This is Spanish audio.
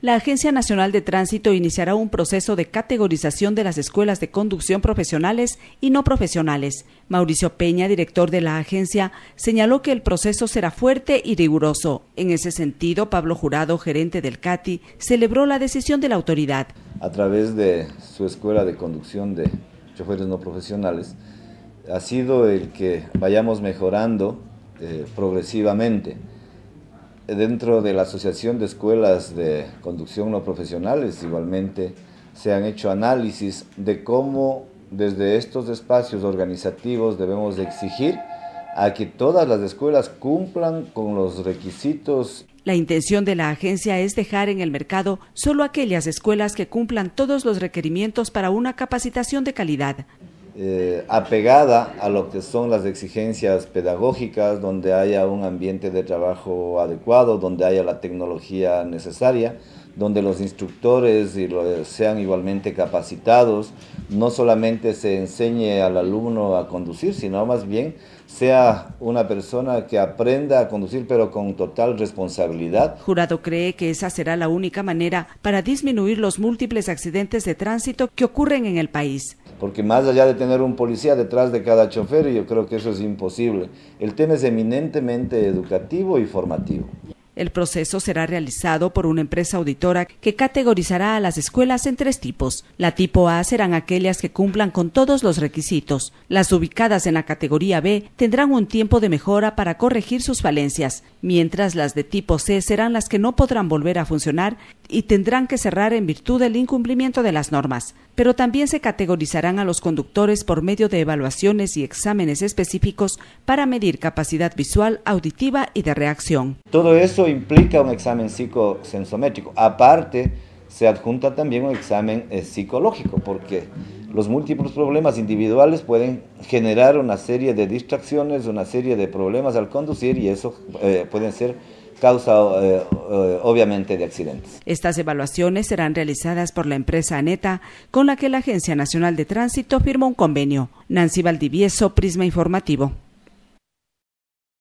la Agencia Nacional de Tránsito iniciará un proceso de categorización de las escuelas de conducción profesionales y no profesionales. Mauricio Peña, director de la agencia, señaló que el proceso será fuerte y riguroso. En ese sentido, Pablo Jurado, gerente del CATI, celebró la decisión de la autoridad. A través de su escuela de conducción de choferes no profesionales, ha sido el que vayamos mejorando eh, progresivamente dentro de la Asociación de Escuelas de Conducción No Profesionales, igualmente, se han hecho análisis de cómo desde estos espacios organizativos debemos exigir a que todas las escuelas cumplan con los requisitos. La intención de la agencia es dejar en el mercado solo aquellas escuelas que cumplan todos los requerimientos para una capacitación de calidad. Eh, apegada a lo que son las exigencias pedagógicas, donde haya un ambiente de trabajo adecuado, donde haya la tecnología necesaria, donde los instructores sean igualmente capacitados, no solamente se enseñe al alumno a conducir, sino más bien sea una persona que aprenda a conducir pero con total responsabilidad. Jurado cree que esa será la única manera para disminuir los múltiples accidentes de tránsito que ocurren en el país porque más allá de tener un policía detrás de cada chofer, yo creo que eso es imposible. El tema es eminentemente educativo y formativo. El proceso será realizado por una empresa auditora que categorizará a las escuelas en tres tipos. La tipo A serán aquellas que cumplan con todos los requisitos. Las ubicadas en la categoría B tendrán un tiempo de mejora para corregir sus falencias, mientras las de tipo C serán las que no podrán volver a funcionar y tendrán que cerrar en virtud del incumplimiento de las normas pero también se categorizarán a los conductores por medio de evaluaciones y exámenes específicos para medir capacidad visual, auditiva y de reacción. Todo eso implica un examen psicosensométrico. Aparte, se adjunta también un examen eh, psicológico, porque los múltiples problemas individuales pueden generar una serie de distracciones, una serie de problemas al conducir y eso eh, pueden ser causa eh, eh, obviamente de accidentes. Estas evaluaciones serán realizadas por la empresa ANETA, con la que la Agencia Nacional de Tránsito firmó un convenio. Nancy Valdivieso, Prisma Informativo.